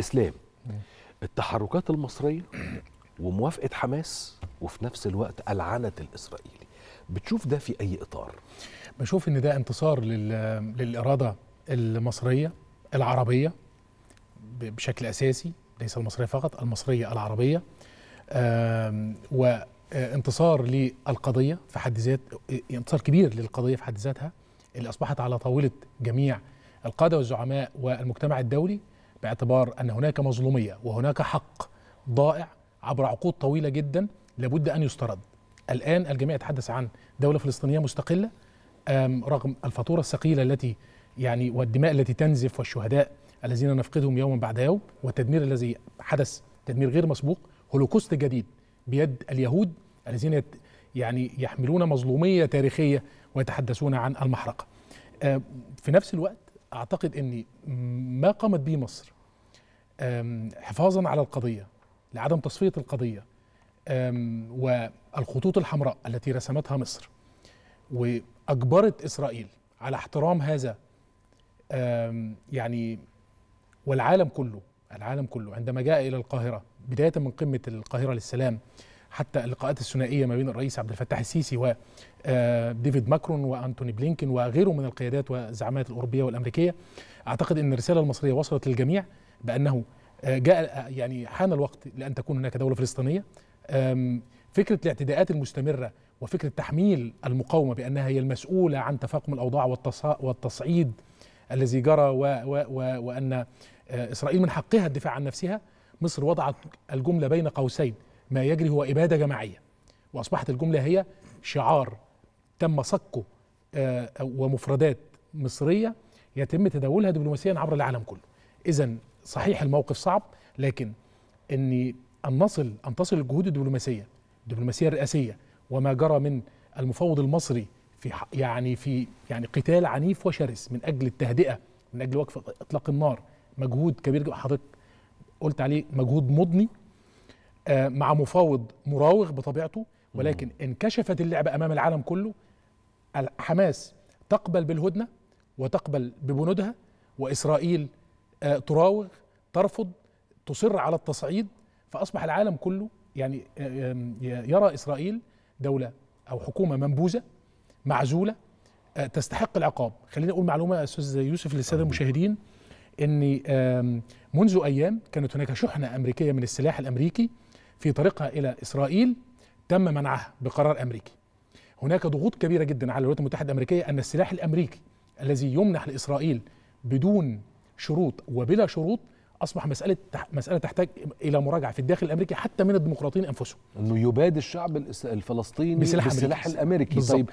اسلام التحركات المصريه وموافقه حماس وفي نفس الوقت العنت الاسرائيلي بتشوف ده في اي اطار بشوف ان ده انتصار للاراده المصريه العربيه بشكل اساسي ليس المصريه فقط المصريه العربيه وانتصار آه، للقضيه في حد ذات آه، انتصار كبير للقضيه في حد ذاتها اللي اصبحت على طاوله جميع القاده والزعماء والمجتمع الدولي باعتبار أن هناك مظلومية وهناك حق ضائع عبر عقود طويلة جدا لابد أن يسترد الآن الجميع يتحدث عن دولة فلسطينية مستقلة رغم الفاتورة الثقيلة التي يعني والدماء التي تنزف والشهداء الذين نفقدهم يوما بعد يوم والتدمير الذي حدث تدمير غير مسبوق هولوكوست جديد بيد اليهود الذين يعني يحملون مظلومية تاريخية ويتحدثون عن المحرقة في نفس الوقت أعتقد أن ما قامت به مصر حفاظا على القضيه لعدم تصفيه القضيه والخطوط الحمراء التي رسمتها مصر واجبرت اسرائيل على احترام هذا يعني والعالم كله العالم كله عندما جاء الى القاهره بدايه من قمه القاهره للسلام حتى اللقاءات الثنائيه ما بين الرئيس عبد الفتاح السيسي وديفيد آه، ماكرون وانتوني بلينكن وغيره من القيادات والزعامات الاوروبيه والامريكيه اعتقد ان الرساله المصريه وصلت للجميع بانه آه، جاء آه، يعني حان الوقت لان تكون هناك دوله فلسطينيه فكره الاعتداءات المستمره وفكره تحميل المقاومه بانها هي المسؤوله عن تفاقم الاوضاع والتصعيد الذي جرى و و و وان آه، اسرائيل من حقها الدفاع عن نفسها مصر وضعت الجمله بين قوسين ما يجري هو اباده جماعيه واصبحت الجمله هي شعار تم صكه ومفردات مصريه يتم تداولها دبلوماسيا عبر العالم كله اذا صحيح الموقف صعب لكن اني ان نصل ان تصل الجهود الدبلوماسيه الدبلوماسيه الرئاسيه وما جرى من المفوض المصري في يعني في يعني قتال عنيف وشرس من اجل التهدئه من اجل وقف اطلاق النار مجهود كبير حضرتك قلت عليه مجهود مضني آه، مع مفاوض مراوغ بطبيعته ولكن انكشفت اللعبه امام العالم كله حماس تقبل بالهدنه وتقبل ببنودها واسرائيل آه، تراوغ ترفض تصر على التصعيد فاصبح العالم كله يعني آه، آه، يرى اسرائيل دوله او حكومه منبوذه معزوله تستحق العقاب خليني اقول معلومه يا استاذ يوسف للساده المشاهدين ان منذ ايام كانت هناك شحنه امريكيه من السلاح الامريكي في طريقها الى اسرائيل تم منعها بقرار امريكي هناك ضغوط كبيره جدا على الولايات المتحده الامريكيه ان السلاح الامريكي الذي يمنح لاسرائيل بدون شروط وبلا شروط اصبح مساله مساله تحتاج الى مراجعه في الداخل الامريكي حتى من الديمقراطيين انفسهم انه يبادي الشعب الفلسطيني بسلاح, بسلاح الامريكي بالزبط. طيب